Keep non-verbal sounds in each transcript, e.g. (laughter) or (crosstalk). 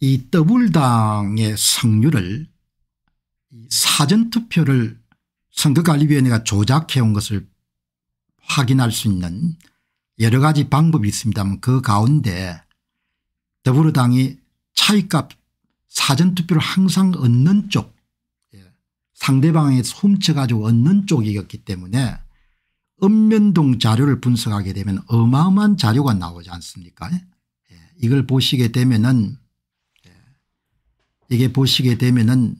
이더블당의 성률을 사전투표를 선거관리위원회가 조작해온 것을 확인할 수 있는 여러 가지 방법이 있습니다만 그 가운데 더불어당이 차이값 사전투표를 항상 얻는 쪽 예, 상대방에 훔쳐가지고 얻는 쪽이었기 때문에 읍면동 자료를 분석하게 되면 어마어마한 자료가 나오지 않습니까 예, 이걸 보시게 되면 은 이게 보시게 되면은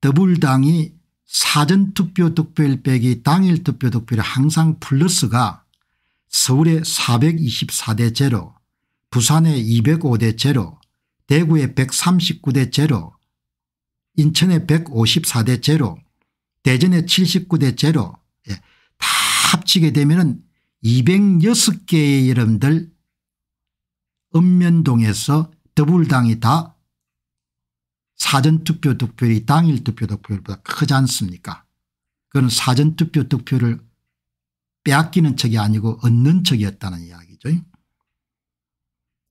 더불당이 사전투표 득표일 빼기 당일 투표 득표율 항상 플러스가 서울에 424대 제로 부산에 205대 제로 대구에 139대 제로 인천에 154대 제로 대전에 79대 제로 예. 다 합치게 되면 은 206개의 여러분들 읍면동에서 더불당이 다 사전투표 득표율이 당일 투표 득표율보다 크지 않습니까 그건 사전투표 득표를 빼앗기는 척이 아니고 얻는 척이었다는 이야기죠.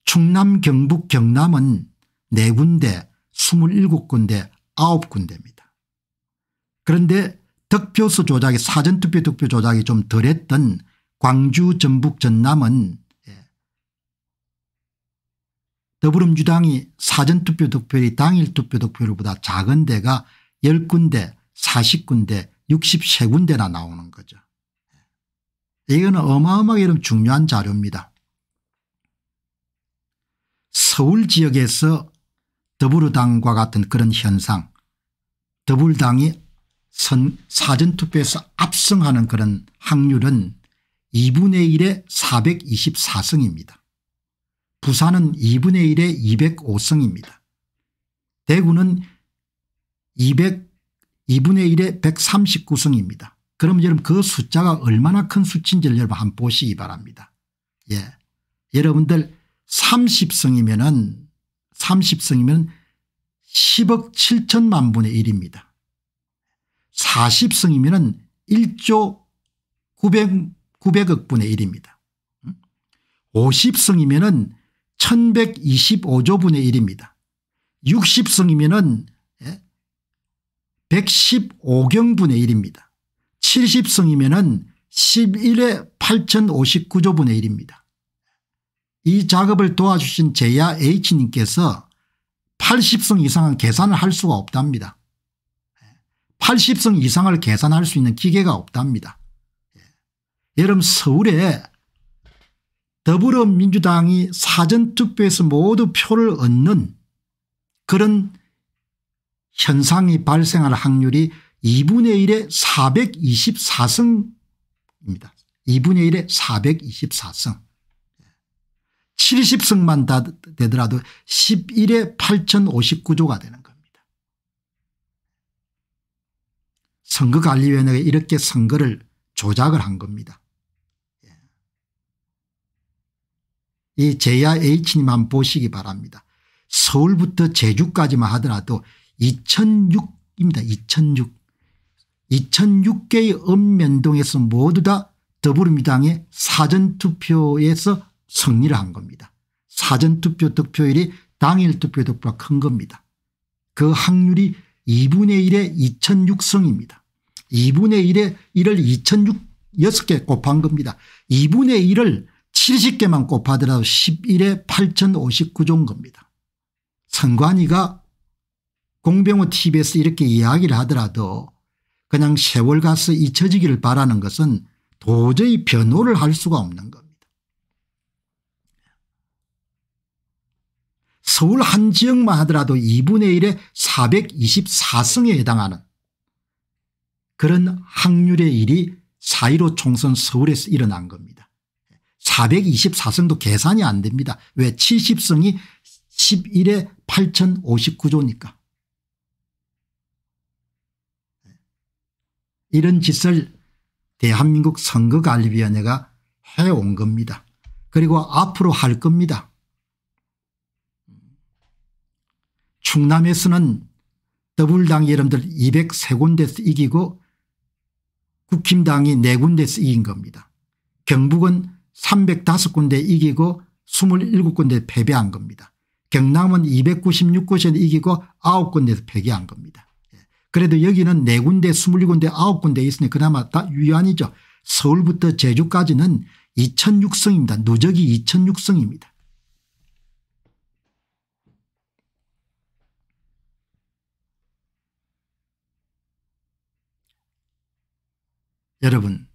충남 경북 경남은 4군데 27군데 9군데입니다. 그런데 득표수 조작이 사전투표 득표 조작이 좀 덜했던 광주 전북 전남은 더불어민주당이 사전투표 득표율이 당일 투표 득표율보다 작은 데가 10군데 40군데 63군데나 나오는 거죠. 예. 이거는 어마어마하게 중요한 자료입니다. 서울 지역에서 더불어당과 같은 그런 현상 더불당이 선, 사전투표에서 압승하는 그런 확률은 2분의 1에 424승입니다. 부산은 2분의 1에 205성입니다. 대구는 200, 2분의 1에 139성입니다. 그럼 여러분 그 숫자가 얼마나 큰 수치인지 여러분 한번 보시기 바랍니다. 예. 여러분들 30성이면은 30성이면 10억 7천만 분의 1입니다. 40성이면은 1조 900, 900억 분의 1입니다. 50성이면은 1125조분의 1입니다. 60승이면 은 115경분의 예, 1입니다. 70승이면 은 11에 8059조분의 1입니다. 이 작업을 도와주신 제야 H님께서 80승 이상은 계산을 할 수가 없답니다. 80승 이상을 계산할 수 있는 기계가 없답니다. 예, 여러분 서울에 더불어민주당이 사전투표에서 모두 표를 얻는 그런 현상이 발생할 확률이 2분의 1에 424승입니다. 2분의 1에 424승. 70승만 다 되더라도 11에 8059조가 되는 겁니다. 선거관리위원회가 이렇게 선거를 조작을 한 겁니다. 이 제야 H님 한 번 보시기 바랍니다. 서울부터 제주까지만 하더라도 2006입니다. 2006. 2006개의 읍면동에서 모두 다 더불어민주당의 사전투표에서 승리를 한 겁니다. 사전투표 득표율이 당일 투표 득표가 큰 겁니다. 그 확률이 2분의 1의 2006성입니다. 2분의 1의 1을 2006 6개 곱한 겁니다. 2분의 1을 70개만 곱하더라도 11에 8059조인 겁니다. 선관위가 공병호 tv에서 이렇게 이야기를 하더라도 그냥 세월 가서 잊혀지기를 바라는 것은 도저히 변호를 할 수가 없는 겁니다. 서울 한 지역만 하더라도 2분의 1에 424승에 해당하는 그런 확률의 일이 4.15 총선 서울에서 일어난 겁니다. 424승도 계산이 안 됩니다. 왜 70승이 11에 8059조니까. 이런 짓을 대한민국 선거관리위원회가 해온 겁니다. 그리고 앞으로 할 겁니다. 충남에서는 더블당 여러분들 203군데에서 이기고 국힘당이 4군데에서 이긴 겁니다. 경북은 305군데 이기고 27군데 패배한 겁니다. 경남은 296곳에 이기고 9군데에서 패배한 겁니다. 예. 그래도 여기는 4군데 21군데 9군데 있으니 그나마 다 유한이죠. 서울부터 제주까지는 2006성입니다. 누적이 2006성입니다. 여러분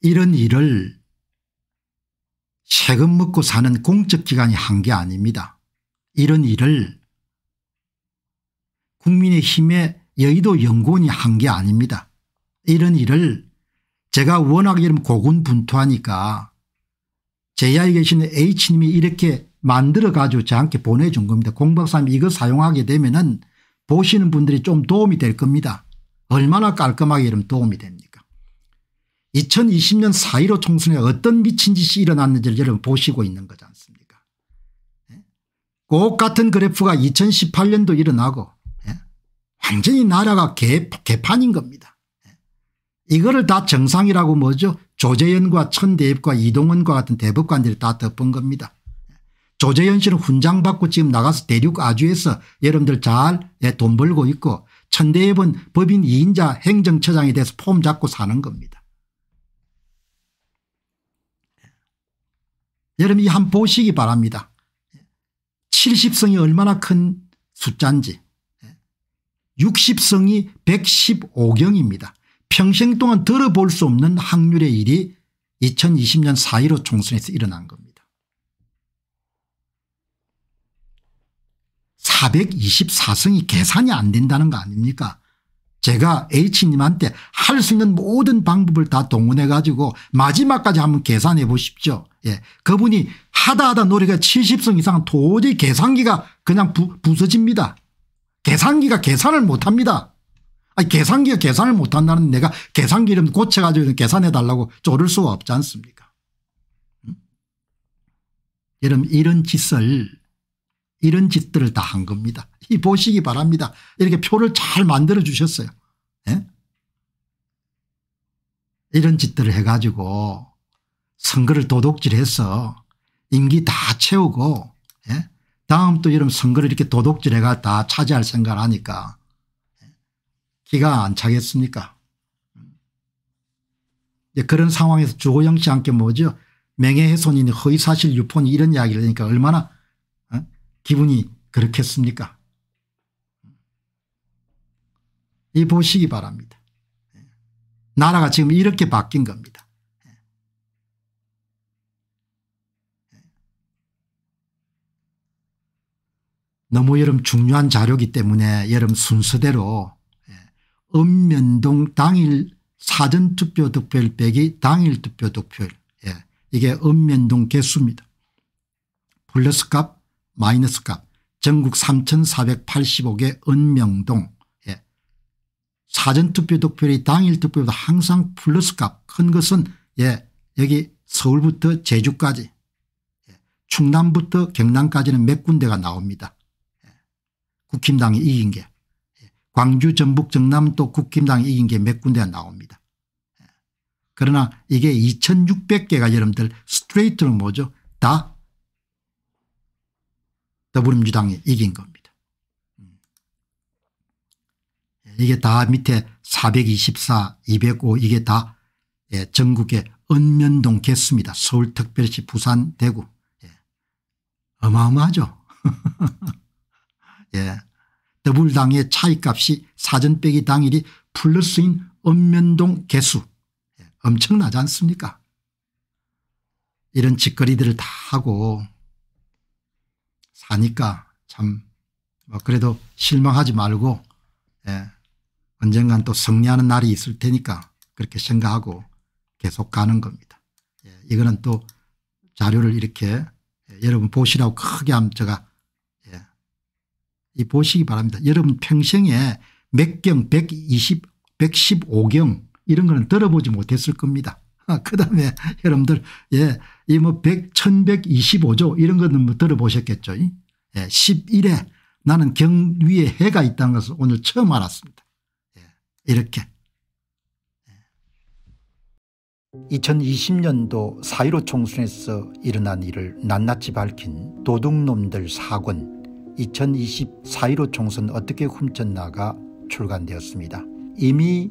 이런 일을 세금 먹고 사는 공적기관이 한 게 아닙니다. 이런 일을 국민의힘의 여의도 연구원이 한 게 아닙니다. 이런 일을 제가 워낙 이름 고군분투하니까 제야에 계신 H님이 이렇게 만들어 가지고 저한테 보내준 겁니다. 공박사님 이거 사용하게 되면 은 보시는 분들이 좀 도움이 될 겁니다. 얼마나 깔끔하게 이름 도움이 됩니까 2020년 4.15 총선에 어떤 미친 짓이 일어났는지를 여러분 보시고 있는 거지 않습니까 예? 꼭 같은 그래프가 2018년도 일어나고 예? 완전히 나라가 개, 개판인 겁니다. 예? 이거를 다 정상이라고 뭐죠 조재현과 천대입과 이동원과 같은 대법관들이 다 덮은 겁니다. 조재현 씨는 훈장 받고 지금 나가서 대륙 아주에서 여러분들 잘 돈 벌고 있고 천대엽은 법인 2인자 행정처장이 돼서 폼 잡고 사는 겁니다. 여러분이 한 번 보시기 바랍니다. 70성이 얼마나 큰 숫자인지 60성이 115경입니다. 평생 동안 들어볼 수 없는 확률의 일이 2020년 4.15 총선에서 일어난 겁니다. 424성이 계산이 안 된다는 거 아닙니까 제가 H님한테 할 수 있는 모든 방법을 다 동원해 가지고 마지막까지 한번 계산해 보십시오. 예. 그분이 하다 하다 노래가 70성 이상 도저히 계산기가 그냥 부, 부서집니다. 계산기가 계산을 못합니다. 아니 계산기가 계산을 못한다는 내가 계산기 이름 고쳐가지고 계산해 달라고 쪼를 수가 없지 않습니까 여러분 음? 이런 짓을 이런 짓들을 다 한 겁니다. 이 보시기 바랍니다. 이렇게 표를 잘 만들어 주셨어요. 예? 이런 짓들을 해가지고 선거를 도둑질해서 임기 다 채우고 예? 다음 또 이런 선거를 이렇게 도둑질해가 다 차지할 생각을 하니까 예? 기가 안 차겠습니까 그런 상황에서 주호영 씨한테 뭐죠 명예훼손이니 허위사실 유포니 이런 이야기를 하니까 얼마나 기분이 그렇겠습니까 이 보시기 바랍니다. 나라가 지금 이렇게 바뀐 겁니다. 너무 여름 중요한 자료기 때문에 여름 순서대로 예, 읍면동 당일 사전투표 득표율 빼기 당일 투표 득표율 예. 이게 읍면동 개수입니다. 플러스 값 마이너스값 전국 3485개 은명동에 예. 사전투표 득표율이 당일 득표보다 항상 플러스값 큰 것은 예 여기 서울부터 제주까지 예. 충남부터 경남까지는 몇 군데가 나옵니다. 예. 국힘당이 이긴 게 광주 전북 전남 또 국힘당이 이긴 게 몇 군데가 나옵니다. 그러나 이게 2600개가 여러분들 스트레이트는 뭐죠 다 더불어민주당이 이긴 겁니다. 음. 이게 다 밑에 424 205 이게 다 예, 전국의 읍면동 개수입니다. 서울특별시 부산 대구 예. 어마어마하죠. (laughs) 예. 더불당의 차이값이 사전 빼기 당일이 플러스인 읍면동 개수 예, 엄청나지 않습니까 이런 짓거리들을 다 하고 사니까 참 뭐 그래도 실망하지 말고 예, 언젠간 또 승리하는 날이 있을 테니까 그렇게 생각하고 계속 가는 겁니다. 예, 이거는 또 자료를 이렇게 예, 여러분 보시라고 크게 함 제가 예, 이 보시기 바랍니다. 여러분 평생에 몇경 120, 115경 이런 거는 들어보지 못했을 겁니다. 아, 그 다음에 여러분들, 예, 이 뭐 100, 1125조 이런 것들 뭐 들어보셨겠죠. 예, 11회 나는 경 위에 해가 있다는 것을 오늘 처음 알았습니다. 예, 이렇게. 2020년도 예. 4.15 총선에서 일어난 일을 낱낱이 밝힌 도둑놈들 사권 2020 4.15 총선 어떻게 훔쳤나가 출간되었습니다. 이미